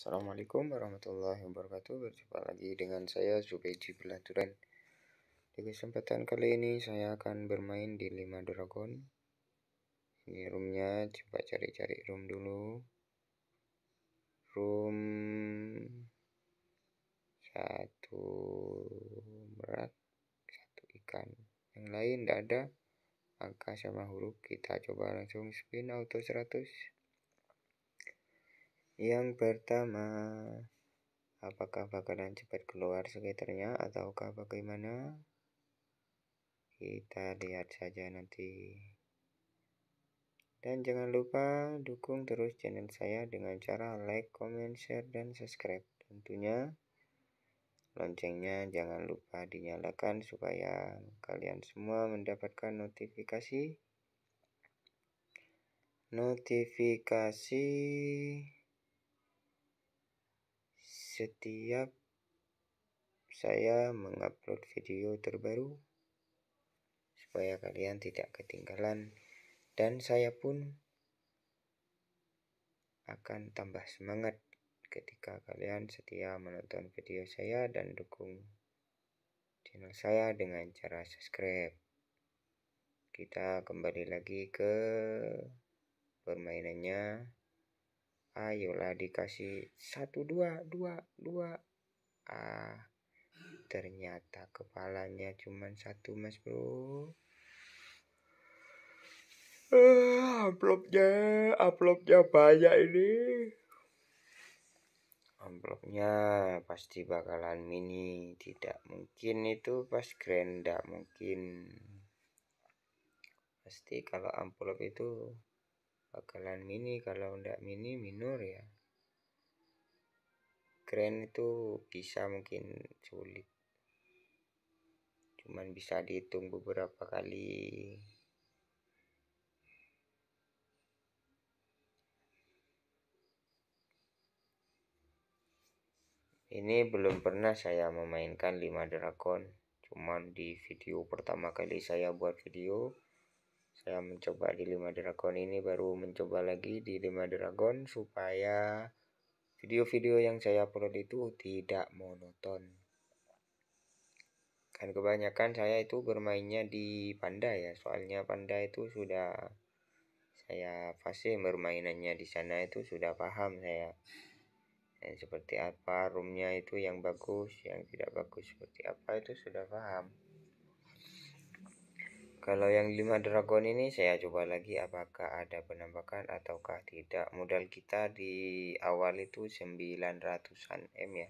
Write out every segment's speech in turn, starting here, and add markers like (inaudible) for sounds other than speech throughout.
Assalamualaikum warahmatullahi wabarakatuh Berjumpa lagi dengan saya Zubeji Belaturan Di kesempatan kali ini saya akan bermain di 5 dragon Ini roomnya coba cari-cari room dulu Room 1 Merak 1 ikan Yang lain tidak ada angka sama huruf kita coba langsung spin auto 100 yang pertama, apakah bakalan cepat keluar sekitarnya ataukah bagaimana? Kita lihat saja nanti. Dan jangan lupa dukung terus channel saya dengan cara like, comment, share, dan subscribe. Tentunya loncengnya jangan lupa dinyalakan supaya kalian semua mendapatkan notifikasi notifikasi setiap saya mengupload video terbaru supaya kalian tidak ketinggalan dan saya pun akan tambah semangat ketika kalian setia menonton video saya dan dukung channel saya dengan cara subscribe kita kembali lagi ke permainannya ayolah dikasih satu dua dua dua ah ternyata kepalanya cuma satu mas bro ah amplopnya amplopnya banyak ini amplopnya pasti bakalan mini tidak mungkin itu pas grand tidak mungkin pasti kalau amplop itu bakalan mini kalau ndak mini minor ya keren itu bisa mungkin sulit cuman bisa dihitung beberapa kali ini belum pernah saya memainkan 5 drakon cuman di video pertama kali saya buat video saya mencoba di 5 Dragon ini baru mencoba lagi di 5 Dragon supaya video-video yang saya upload itu tidak monoton. Kan kebanyakan saya itu bermainnya di Panda ya, soalnya Panda itu sudah saya fase bermainannya di sana itu sudah paham saya dan seperti apa roomnya itu yang bagus yang tidak bagus seperti apa itu sudah paham kalau yang lima dragon ini saya coba lagi apakah ada penambahan ataukah tidak. Modal kita di awal itu 900-an M ya.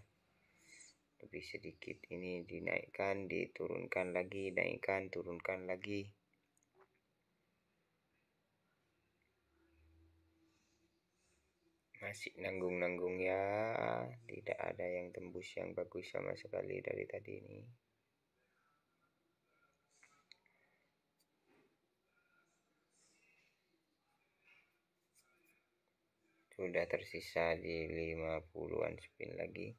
Lebih sedikit ini dinaikkan, diturunkan lagi, naikkan, turunkan lagi. Masih nanggung-nanggung ya. Tidak ada yang tembus yang bagus sama sekali dari tadi ini. sudah tersisa di 50-an spin lagi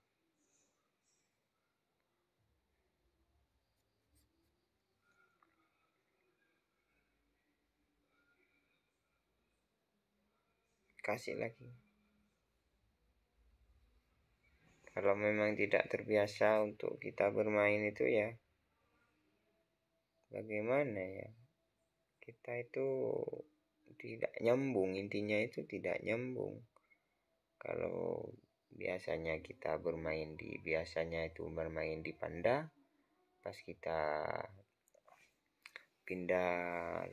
kasih lagi kalau memang tidak terbiasa untuk kita bermain itu ya bagaimana ya kita itu tidak nyambung intinya itu tidak nyambung kalau biasanya kita bermain di biasanya itu bermain di panda pas kita pindah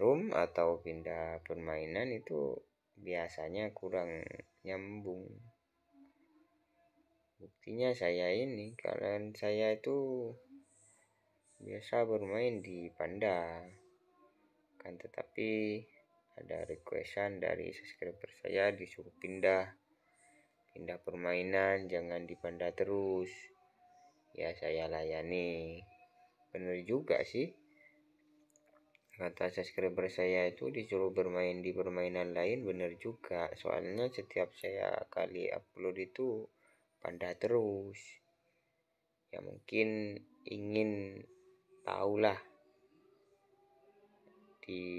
room atau pindah permainan itu biasanya kurang nyambung buktinya saya ini kalian saya itu biasa bermain di panda kan tetapi ada requestan dari subscriber saya disuruh pindah Pindah permainan, jangan dipanda terus. Ya saya layani. Bener juga sih. Kata subscriber saya itu disuruh bermain di permainan lain bener juga. Soalnya setiap saya kali upload itu panda terus. Ya mungkin ingin tahulah di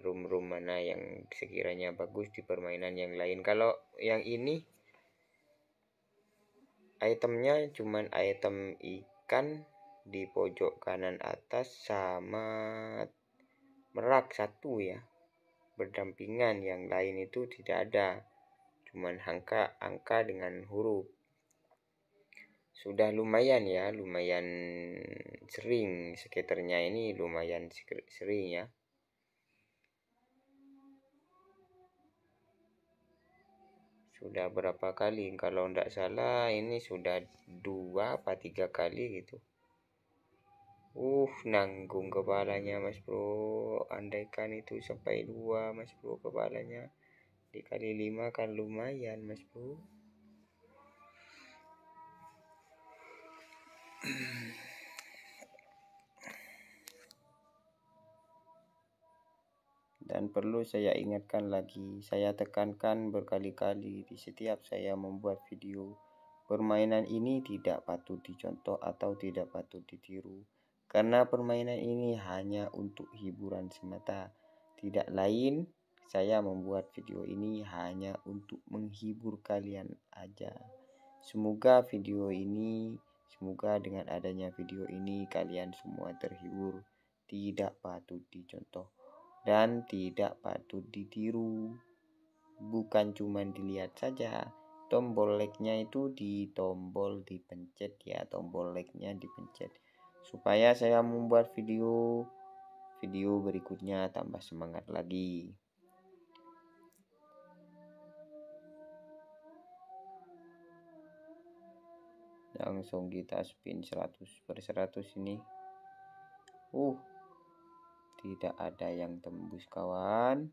room-room mana yang sekiranya bagus di permainan yang lain. Kalau yang ini itemnya cuman item ikan di pojok kanan atas sama merak satu ya berdampingan yang lain itu tidak ada cuman angka angka dengan huruf sudah lumayan ya lumayan sering sekitarnya ini lumayan sering ya sudah berapa kali kalau tidak salah ini sudah dua apa tiga kali gitu uh nanggung kepalanya mas bro andaikan itu sampai dua mas bro kepalanya dikali lima kan lumayan mas bro (clears throat) Dan perlu saya ingatkan lagi, saya tekankan berkali-kali di setiap saya membuat video, permainan ini tidak patut dicontoh atau tidak patut ditiru, karena permainan ini hanya untuk hiburan semata. Tidak lain, saya membuat video ini hanya untuk menghibur kalian aja. Semoga video ini, semoga dengan adanya video ini kalian semua terhibur, tidak patut dicontoh dan tidak patut ditiru. Bukan cuma dilihat saja, tombol like-nya itu di tombol dipencet ya, tombol like-nya dipencet. Supaya saya membuat video video berikutnya tambah semangat lagi. Langsung kita spin 100 per 100 ini. Uh, tidak ada yang tembus kawan.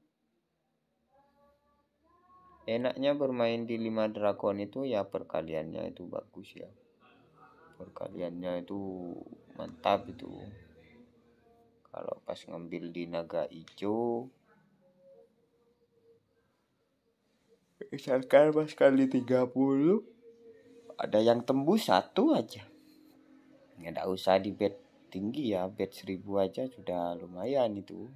Enaknya bermain di lima dragon itu ya perkaliannya itu bagus ya. Perkaliannya itu mantap itu. Kalau pas ngambil di naga hijau misalkan pas kali 30 ada yang tembus satu aja nggak usah di bed tinggi ya batch 1000 aja sudah lumayan itu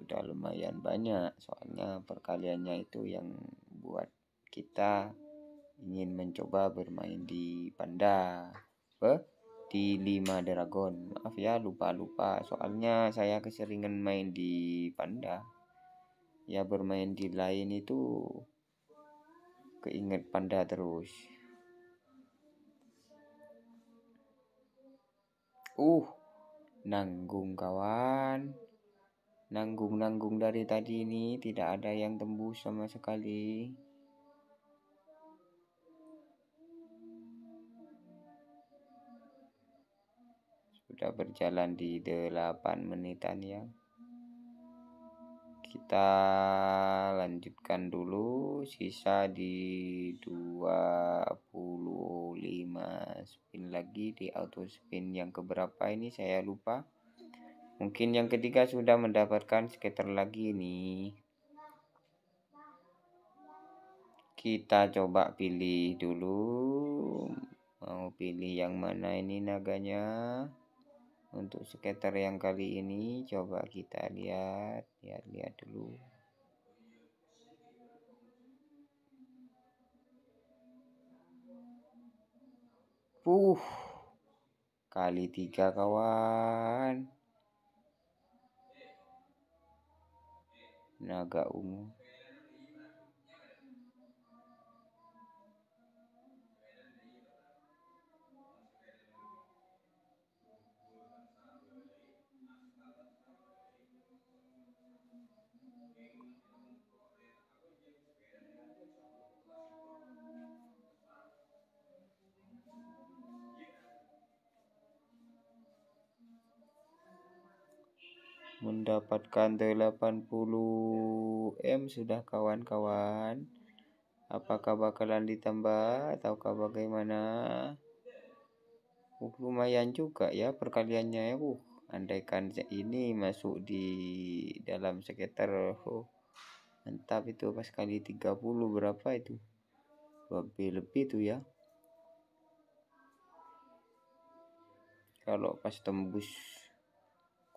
sudah lumayan banyak soalnya perkaliannya itu yang buat kita ingin mencoba bermain di Panda eh, di lima Dragon maaf ya lupa-lupa soalnya saya keseringan main di Panda ya bermain di lain itu keinget Panda terus uh Nanggung kawan. Nanggung-nanggung dari tadi ini tidak ada yang tembus sama sekali. Sudah berjalan di 8 menitan ya kita lanjutkan dulu sisa di 25 spin lagi di auto spin yang keberapa ini saya lupa mungkin yang ketiga sudah mendapatkan skater lagi ini kita coba pilih dulu mau pilih yang mana ini naganya untuk skater yang kali ini coba kita lihat lihat-lihat dulu puh kali tiga kawan naga umum. mendapatkan 80 M sudah kawan-kawan apakah bakalan ditambah ataukah bagaimana uh, lumayan juga ya perkaliannya ya uh andaikan ini masuk di dalam sekitar oh, mantap itu pas kali 30 berapa itu lebih lebih itu ya kalau pas tembus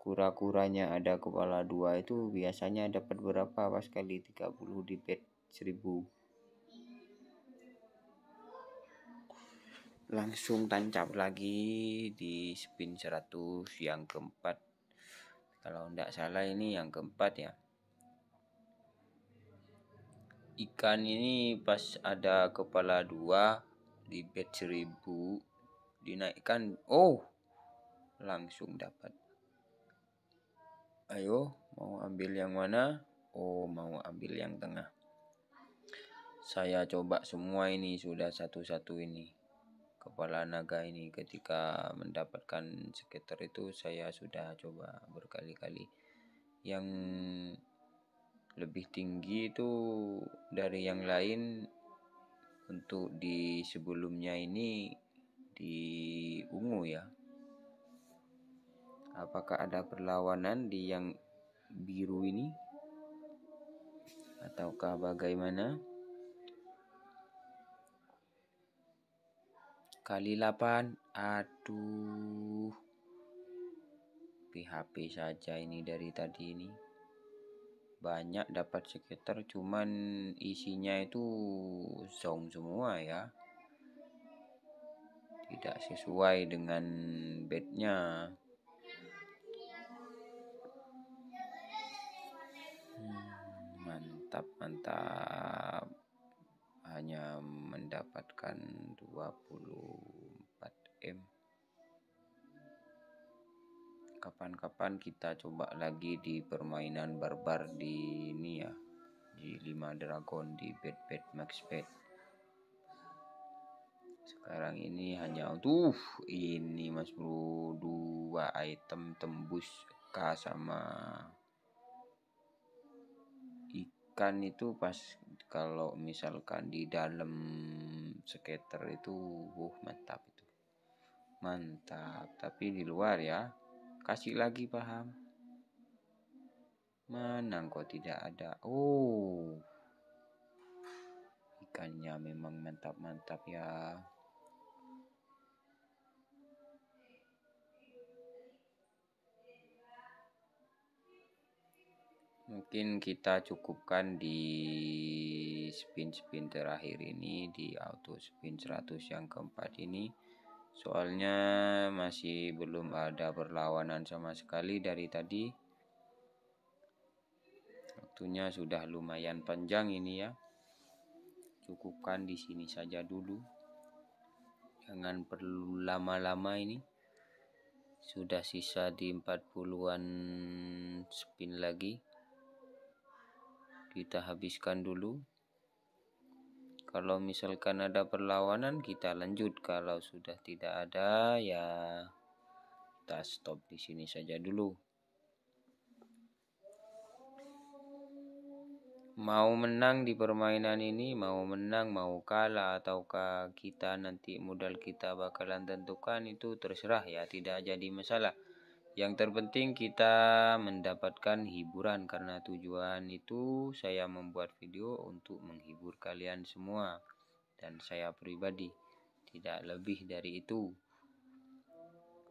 kura-kuranya ada kepala dua itu biasanya dapat berapa pas kali 30 di bet 1000 langsung tancap lagi di spin 100 yang keempat kalau tidak salah ini yang keempat ya ikan ini pas ada kepala dua di bet 1000 dinaikkan oh langsung dapat Ayo, mau ambil yang mana? Oh, mau ambil yang tengah. Saya coba semua ini, sudah satu-satu ini. Kepala naga ini ketika mendapatkan skater itu saya sudah coba berkali-kali. Yang lebih tinggi itu dari yang lain untuk di sebelumnya ini di ungu ya Apakah ada perlawanan di yang biru ini? Ataukah bagaimana? Kali 8. Aduh. PHP saja ini dari tadi ini. Banyak dapat sekitar cuman isinya itu song semua ya tidak sesuai dengan bednya mantap mantap hanya mendapatkan 24 M kapan-kapan kita coba lagi di permainan barbar di ini ya di 5 dragon di bed bed max bed sekarang ini hanya tuh ini mas bro dua item tembus K sama kan itu pas kalau misalkan di dalam skater itu uh mantap itu mantap tapi di luar ya kasih lagi paham mana kok tidak ada oh ikannya memang mantap-mantap ya mungkin kita cukupkan di spin-spin terakhir ini di auto spin 100 yang keempat ini soalnya masih belum ada perlawanan sama sekali dari tadi waktunya sudah lumayan panjang ini ya cukupkan di sini saja dulu jangan perlu lama-lama ini sudah sisa di 40-an spin lagi kita habiskan dulu kalau misalkan ada perlawanan kita lanjut kalau sudah tidak ada ya kita stop di sini saja dulu mau menang di permainan ini mau menang mau kalah ataukah kita nanti modal kita bakalan tentukan itu terserah ya tidak jadi masalah yang terpenting kita mendapatkan hiburan karena tujuan itu saya membuat video untuk menghibur kalian semua dan saya pribadi tidak lebih dari itu.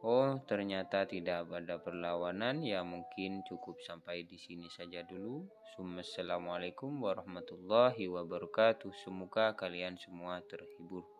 Oh, ternyata tidak ada perlawanan. Ya, mungkin cukup sampai di sini saja dulu. Assalamualaikum warahmatullahi wabarakatuh. Semoga kalian semua terhibur.